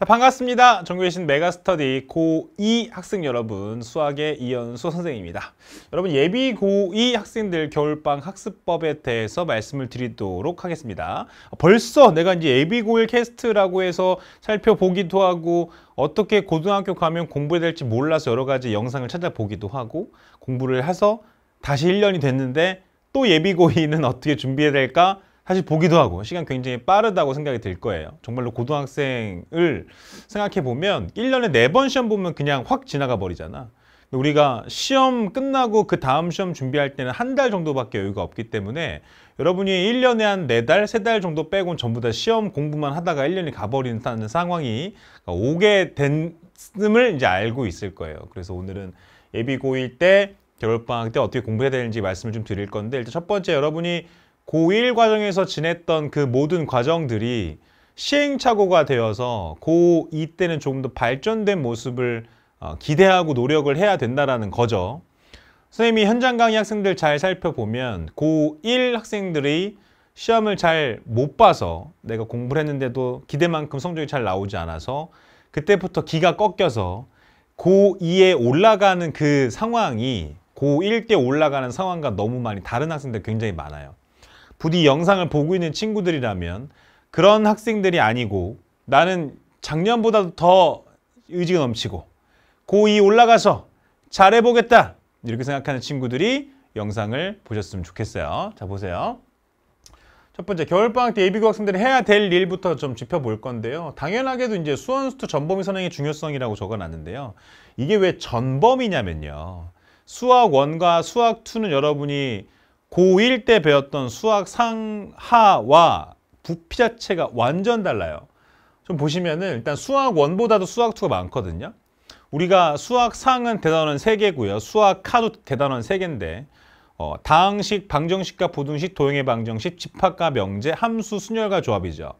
자, 반갑습니다. 전교계신 메가스터디 고2 학생 여러분, 수학의 이현수 선생입니다. 여러분 예비 고2 학생들 겨울방 학습법에 대해서 말씀을 드리도록 하겠습니다. 벌써 내가 이제 예비 고1 캐스트라고 해서 살펴보기도 하고 어떻게 고등학교 가면 공부해야 될지 몰라서 여러 가지 영상을 찾아보기도 하고 공부를 해서 다시 1년이 됐는데 또 예비 고2는 어떻게 준비해야 될까 사실 보기도 하고 시간 굉장히 빠르다고 생각이 들 거예요. 정말로 고등학생을 생각해 보면 1년에 4번 시험 보면 그냥 확 지나가 버리잖아. 우리가 시험 끝나고 그 다음 시험 준비할 때는 한 달 정도밖에 여유가 없기 때문에 여러분이 1년에 한 4달, 3달 정도 빼곤 전부 다 시험 공부만 하다가 1년이 가버린다는 상황이 오게 된음을 이제 알고 있을 거예요. 그래서 오늘은 예비고일 때 겨울방학 때 어떻게 공부해야 되는지 말씀을 좀 드릴 건데 일단 첫 번째 여러분이 고1 과정에서 지냈던 그 모든 과정들이 시행착오가 되어서 고2 때는 조금 더 발전된 모습을 어, 기대하고 노력을 해야 된다는 거죠. 선생님이 현장 강의 학생들 잘 살펴보면 고1 학생들이 시험을 잘 못 봐서 내가 공부를 했는데도 기대만큼 성적이 잘 나오지 않아서 그때부터 기가 꺾여서 고2에 올라가는 그 상황이 고1 때 올라가는 상황과 너무 많이 다른 학생들 굉장히 많아요. 부디 영상을 보고 있는 친구들이라면 그런 학생들이 아니고 나는 작년보다도 더 의지가 넘치고 고2 올라가서 잘해보겠다 이렇게 생각하는 친구들이 영상을 보셨으면 좋겠어요. 자 보세요. 첫 번째 겨울방학 때예비고 학생들이 해야 될 일부터 좀 짚어볼 건데요. 당연하게도 이제 수원수투 전범위 선행의 중요성이라고 적어놨는데요. 이게 왜 전범이냐면요. 수학 원과 수학 투는 여러분이 고1 때 배웠던 수학 상하와 부피 자체가 완전 달라요. 좀 보시면은 일단 수학 1보다도 수학 2가 많거든요. 우리가 수학 상은 대단원 3개고요. 수학 하도 대단원 3개인데 어, 다항식, 방정식과 부등식, 도형의 방정식, 집합과 명제, 함수, 순열과 조합이죠.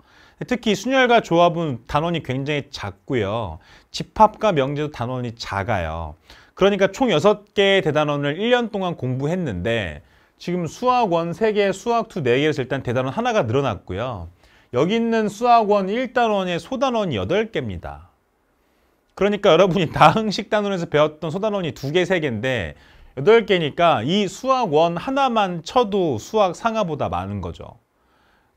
특히 순열과 조합은 단원이 굉장히 작고요. 집합과 명제도 단원이 작아요. 그러니까 총 6개의 대단원을 1년 동안 공부했는데 지금 수학원 3개수학2 4개에서 일단 대단원 하나가 늘어났고요. 여기 있는 수학원 1단원의 소단원이 8개입니다. 그러니까 여러분이 다항식 단원에서 배웠던 소단원이 2개, 3개인데 8개니까 이 수학원 하나만 쳐도 수학 상하보다 많은 거죠.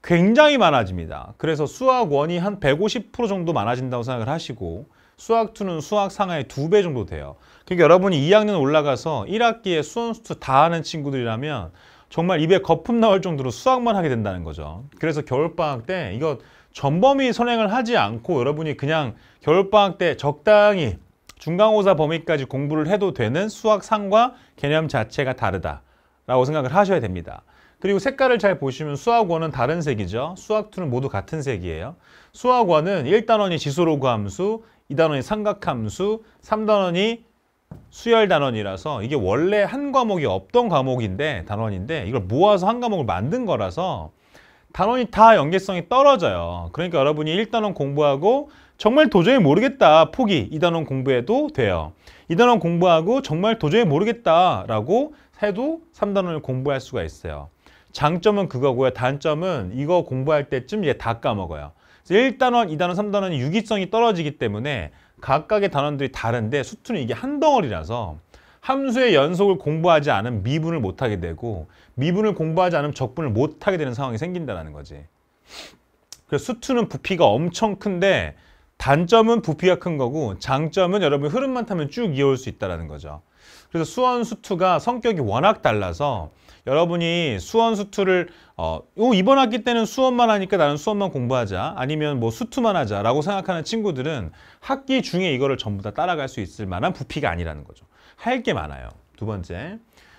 굉장히 많아집니다. 그래서 수학원이 한 150% 정도 많아진다고 생각을 하시고 수학2는 수학상하의두 배 정도 돼요. 그러니까 여러분이 2학년 올라가서 1학기에 수원수투 다 하는 친구들이라면 정말 입에 거품 나올 정도로 수학만 하게 된다는 거죠. 그래서 겨울방학 때 이거 전범위 선행을 하지 않고 여러분이 그냥 겨울방학 때 적당히 중간고사 범위까지 공부를 해도 되는 수학상과 개념 자체가 다르다라고 생각을 하셔야 됩니다. 그리고 색깔을 잘 보시면 수학원은 다른 색이죠. 수학2는 모두 같은 색이에요. 수학원은 1단원이 지수로그 함수, 2단원이 삼각함수, 3단원이 수열 단원이라서 이게 원래 한 과목이 없던 과목인데 단원인데 이걸 모아서 한 과목을 만든 거라서 단원이 다 연계성이 떨어져요. 그러니까 여러분이 1단원 공부하고 정말 도저히 모르겠다 포기 2단원 공부해도 돼요. 2단원 공부하고 정말 도저히 모르겠다라고 해도 3단원을 공부할 수가 있어요. 장점은 그거고요. 단점은 이거 공부할 때쯤 이제 다 까먹어요. 그래서 1단원, 2단원, 3단원이 유기성이 떨어지기 때문에 각각의 단원들이 다른데 수투는 이게 한 덩어리라서 함수의 연속을 공부하지 않은 미분을 못하게 되고 미분을 공부하지 않으면 적분을 못하게 되는 상황이 생긴다는 거지. 그래서 수투는 부피가 엄청 큰데 단점은 부피가 큰 거고 장점은 여러분 흐름만 타면 쭉 이어올 수 있다는 거죠. 그래서 수원, 수투가 성격이 워낙 달라서 여러분이 수원, 수투를 어, 이번 학기 때는 수원만 하니까 나는 수원만 공부하자 아니면 뭐 수투만 하자라고 생각하는 친구들은 학기 중에 이거를 전부 다 따라갈 수 있을 만한 부피가 아니라는 거죠. 할 게 많아요. 두 번째.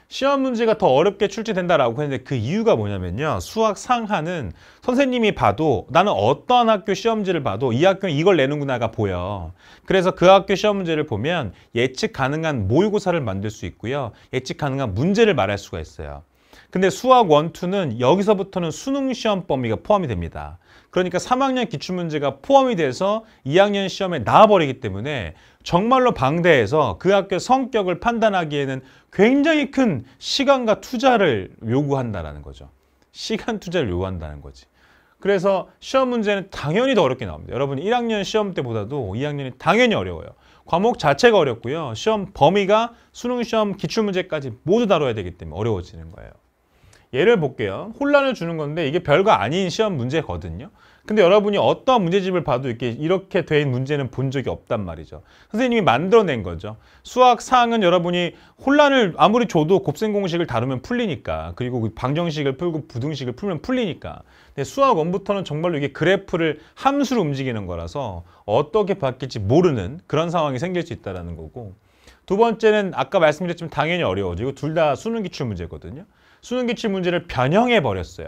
시험 문제가 더 어렵게 출제된다라고 했는데 그 이유가 뭐냐면요. 수학 상하는 선생님이 봐도 나는 어떤 학교 시험지를 봐도 이 학교는 이걸 내는구나가 보여. 그래서 그 학교 시험 문제를 보면 예측 가능한 모의고사를 만들 수 있고요. 예측 가능한 문제를 말할 수가 있어요. 근데 수학 원투는 여기서부터는 수능 시험 범위가 포함이 됩니다. 그러니까 3학년 기출문제가 포함이 돼서 2학년 시험에 나와버리기 때문에 정말로 방대해서 그학교 성격을 판단하기에는 굉장히 큰 시간과 투자를 요구한다는 거죠. 시간 투자를 요구한다는 거지. 그래서 시험 문제는 당연히 더 어렵게 나옵니다. 여러분 1학년 시험 때보다도 2학년이 당연히 어려워요. 과목 자체가 어렵고요. 시험 범위가 수능 시험 기출 문제까지 모두 다뤄야 되기 때문에 어려워지는 거예요. 예를 볼게요. 혼란을 주는 건데 이게 별거 아닌 시험 문제거든요. 근데 여러분이 어떤 문제집을 봐도 이렇게 이렇게 된 문제는 본 적이 없단 말이죠. 선생님이 만들어낸 거죠. 수학 사항은 여러분이 혼란을 아무리 줘도 곱셈 공식을 다루면 풀리니까 그리고 그 방정식을 풀고 부등식을 풀면 풀리니까 근데 수학 원부터는 정말로 이게 그래프를 함수로 움직이는 거라서 어떻게 바뀔지 모르는 그런 상황이 생길 수 있다는 거고 두 번째는 아까 말씀드렸지만 당연히 어려워지고 둘 다 수능 기출 문제거든요. 수능 기출 문제를 변형해 버렸어요.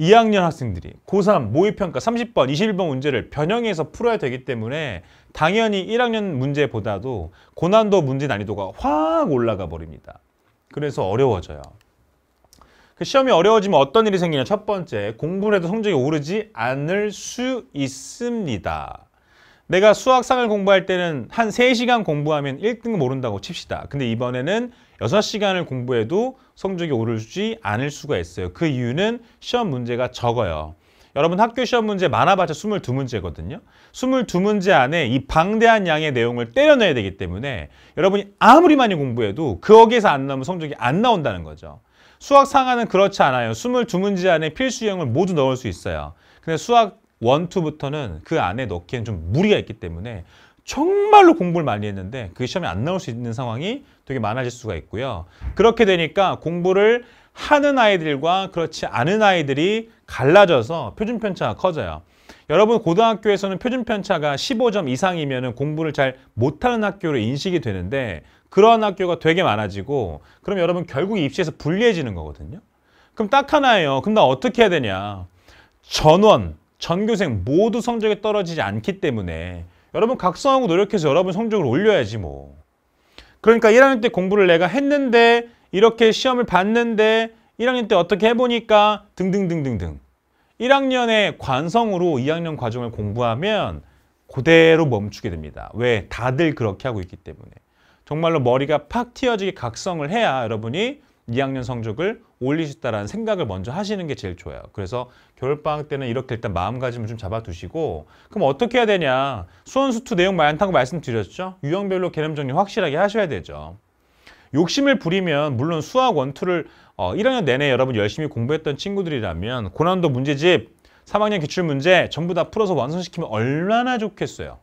2학년 학생들이 고3 모의평가 30번, 21번 문제를 변형해서 풀어야 되기 때문에 당연히 1학년 문제보다도 고난도 문제 난이도가 확 올라가 버립니다. 그래서 어려워져요. 그 시험이 어려워지면 어떤 일이 생기냐? 첫 번째, 공부를 해도 성적이 오르지 않을 수 있습니다. 내가 수학상을 공부할 때는 한 세시간 공부하면 1등급 오른다고 칩시다. 근데 이번에는 여섯 시간을 공부해도 성적이 오르지 않을 수가 있어요. 그 이유는 시험 문제가 적어요. 여러분 학교 시험 문제 많아봤자 22문제거든요. 22문제 안에 이 방대한 양의 내용을 때려내야 되기 때문에 여러분이 아무리 많이 공부해도 거기에서 안 나오면 성적이 안 나온다는 거죠. 수학 상하는 그렇지 않아요. 22문제 안에 필수 유형을 모두 넣을 수 있어요. 근데 수학 원투부터는 그 안에 넣기엔 좀 무리가 있기 때문에 정말로 공부를 많이 했는데 그 시험에 안 나올 수 있는 상황이 되게 많아질 수가 있고요. 그렇게 되니까 공부를 하는 아이들과 그렇지 않은 아이들이 갈라져서 표준 편차가 커져요. 여러분 고등학교에서는 표준 편차가 15점 이상이면 공부를 잘 못하는 학교로 인식이 되는데 그런 학교가 되게 많아지고 그럼 여러분 결국 입시에서 불리해지는 거거든요. 그럼 딱 하나예요. 그럼 나 어떻게 해야 되냐. 전원, 전교생 모두 성적이 떨어지지 않기 때문에 여러분 각성하고 노력해서 여러분 성적을 올려야지 뭐. 그러니까 1학년 때 공부를 내가 했는데 이렇게 시험을 봤는데 1학년 때 어떻게 해보니까 등등등등등 1학년의 관성으로 2학년 과정을 공부하면 그대로 멈추게 됩니다. 왜? 다들 그렇게 하고 있기 때문에. 정말로 머리가 팍 튀어지게 각성을 해야 여러분이 2학년 성적을 올리셨다라는 생각을 먼저 하시는 게 제일 좋아요. 그래서 겨울방학 때는 이렇게 일단 마음가짐을 좀 잡아두시고 그럼 어떻게 해야 되냐. 수원수투 내용 많다고 말씀드렸죠. 유형별로 개념 정리 확실하게 하셔야 되죠. 욕심을 부리면 물론 수학 원투를 어, 1학년 내내 여러분 열심히 공부했던 친구들이라면 고난도 문제집, 3학년 기출문제 전부 다 풀어서 완성시키면 얼마나 좋겠어요.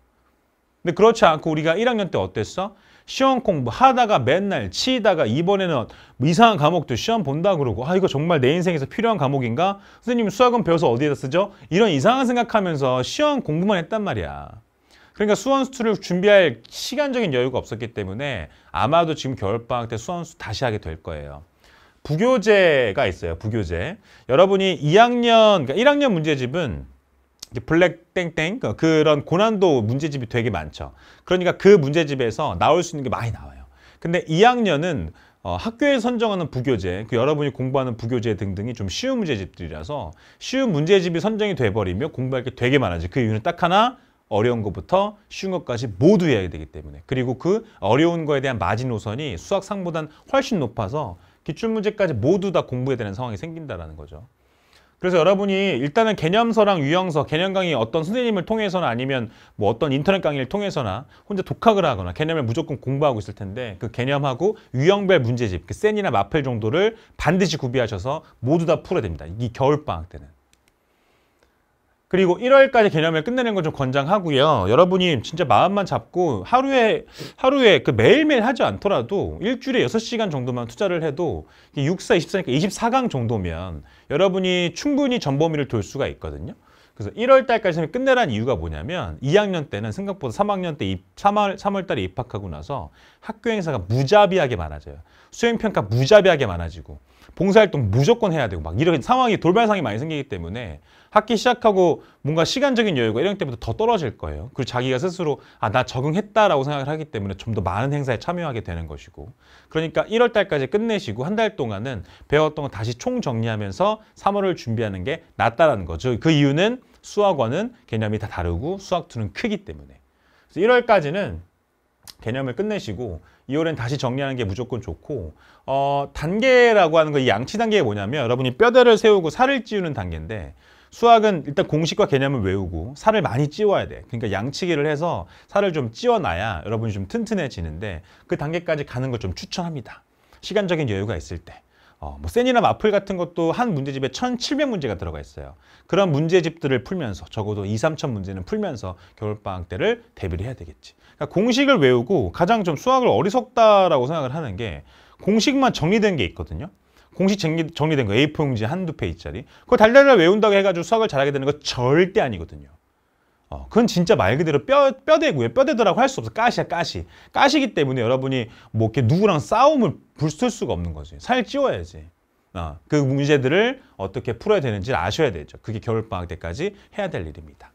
근데 그렇지 않고 우리가 1학년 때 어땠어? 시험 공부하다가 맨날 치다가 이번에는 뭐 이상한 과목도 시험 본다 그러고 아 이거 정말 내 인생에서 필요한 과목인가? 선생님 수학은 배워서 어디에다 쓰죠? 이런 이상한 생각하면서 시험 공부만 했단 말이야. 그러니까 수원수를 준비할 시간적인 여유가 없었기 때문에 아마도 지금 겨울방학 때 수원수 다시 하게 될 거예요. 부교재가 있어요. 부교재. 여러분이 2학년, 그러니까 1학년 문제집은 블랙 땡땡 어, 그런 고난도 문제집이 되게 많죠. 그러니까 그 문제집에서 나올 수 있는 게 많이 나와요. 근데 2학년은 어, 학교에 선정하는 부교재, 그 여러분이 공부하는 부교재 등등이 좀 쉬운 문제집들이라서 쉬운 문제집이 선정이 돼버리면 공부할 게 되게 많아지. 그 이유는 딱 하나, 어려운 것부터 쉬운 것까지 모두 해야 되기 때문에. 그리고 그 어려운 거에 대한 마지노선이 수학상보단 훨씬 높아서 기출문제까지 모두 다 공부해야 되는 상황이 생긴다라는 거죠. 그래서 여러분이 일단은 개념서랑 유형서, 개념 강의 어떤 선생님을 통해서나 아니면 뭐 어떤 인터넷 강의를 통해서나 혼자 독학을 하거나 개념을 무조건 공부하고 있을 텐데 그 개념하고 유형별 문제집, 그 센이나 마플 정도를 반드시 구비하셔서 모두 다 풀어야 됩니다. 이 겨울방학 때는. 그리고 1월까지 개념을 끝내는 건 좀 권장하고요. 여러분이 진짜 마음만 잡고 하루에 하루에 그 매일매일 하지 않더라도 일주일에 6시간 정도만 투자를 해도 64, 24니까 24강 정도면 여러분이 충분히 전범위를 돌 수가 있거든요. 그래서 1월 달까지는 끝내란 이유가 뭐냐면 2학년 때는 생각보다 3학년 때 3월, 3월 달에 입학하고 나서 학교 행사가 무자비하게 많아져요. 수행평가 무자비하게 많아지고 봉사활동 무조건 해야 되고 막 이런 상황이 돌발상이 많이 생기기 때문에 학기 시작하고 뭔가 시간적인 여유가 1학년 때부터 더 떨어질 거예요. 그리고 자기가 스스로 아 나 적응했다라고 생각을 하기 때문에 좀 더 많은 행사에 참여하게 되는 것이고 그러니까 1월 달까지 끝내시고 한 달 동안은 배웠던 거 다시 총정리하면서 3월을 준비하는 게 낫다라는 거죠. 그 이유는 수학원은 개념이 다 다르고 수학2는 크기 때문에 그래서 1월까지는 개념을 끝내시고 2월엔 다시 정리하는 게 무조건 좋고 어, 단계라고 하는 거이 양치 단계가 뭐냐면 여러분이 뼈대를 세우고 살을 찌우는 단계인데 수학은 일단 공식과 개념을 외우고 살을 많이 찌워야 돼. 그러니까 양치기를 해서 살을 좀 찌워놔야 여러분이 좀 튼튼해지는데 그 단계까지 가는 걸 좀 추천합니다. 시간적인 여유가 있을 때. 어, 뭐 센이나 마플 같은 것도 한 문제집에 1,700문제가 들어가 있어요. 그런 문제집들을 풀면서 적어도 2, 3천 문제는 풀면서 겨울방학 때를 대비를 해야 되겠지. 그러니까 공식을 외우고 가장 좀 수학을 어리석다라고 생각을 하는 게 공식만 정리된 게 있거든요. 공식 정리, 정리된 거 A4용지 한두 페이지짜리. 그거 달달달 외운다고 해가지고 수학을 잘하게 되는 거 절대 아니거든요. 어, 그건 진짜 말 그대로 뼈, 뼈대고요. 뼈대더라고 할 수 없어. 가시야, 가시. 가시기 때문에 여러분이 뭐 이렇게 누구랑 싸움을 불쓸 수가 없는 거지. 살 찌워야지. 어, 그 문제들을 어떻게 풀어야 되는지를 아셔야 되죠. 그게 겨울방학 때까지 해야 될 일입니다.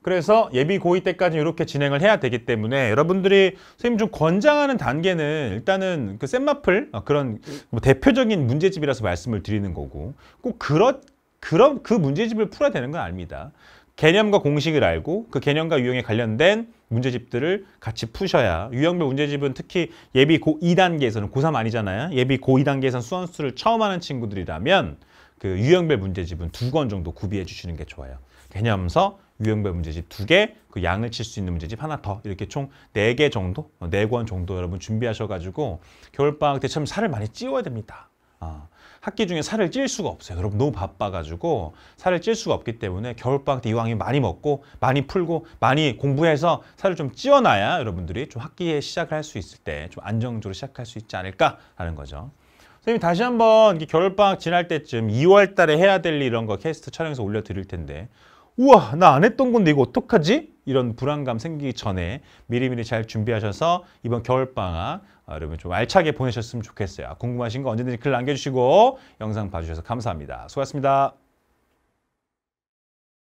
그래서 예비 고2 때까지 이렇게 진행을 해야 되기 때문에 여러분들이 선생님 좀 권장하는 단계는 일단은 그 쌤마플 어, 그런 뭐 대표적인 문제집이라서 말씀을 드리는 거고 꼭그런그런그 문제집을 풀어야 되는 건 아닙니다. 개념과 공식을 알고 그 개념과 유형에 관련된 문제집들을 같이 푸셔야 유형별 문제집은 특히 예비 고 2단계에서는 고3 아니잖아요. 예비 고 2단계에선 수원수를 처음 하는 친구들이라면 그 유형별 문제집은 두 권 정도 구비해 주시는 게 좋아요. 개념서, 유형별 문제집 두 개, 그 양을 칠 수 있는 문제집 하나 더 이렇게 총 네 개 정도, 어, 네권 정도 여러분 준비하셔가지고 겨울방학 때 참 살을 많이 찌워야 됩니다. 어. 학기 중에 살을 찔 수가 없어요. 여러분 너무 바빠가지고 살을 찔 수가 없기 때문에 겨울방학 때 이왕이 면 많이 먹고 많이 풀고 많이 공부해서 살을 좀 찌워놔야 여러분들이 좀 학기에 시작을 할 수 있을 때 좀 안정적으로 시작할 수 있지 않을까라는 거죠. 선생님 다시 한번 겨울방학 지날 때쯤 2월 달에 해야 될 이런 거 캐스트 촬영해서 올려드릴 텐데 우와 나 안 했던 건데 이거 어떡하지? 이런 불안감 생기기 전에 미리미리 잘 준비하셔서 이번 겨울방학 아, 여러분 좀 알차게 보내셨으면 좋겠어요. 아, 궁금하신 거 언제든지 글 남겨주시고 영상 봐주셔서 감사합니다. 수고하셨습니다.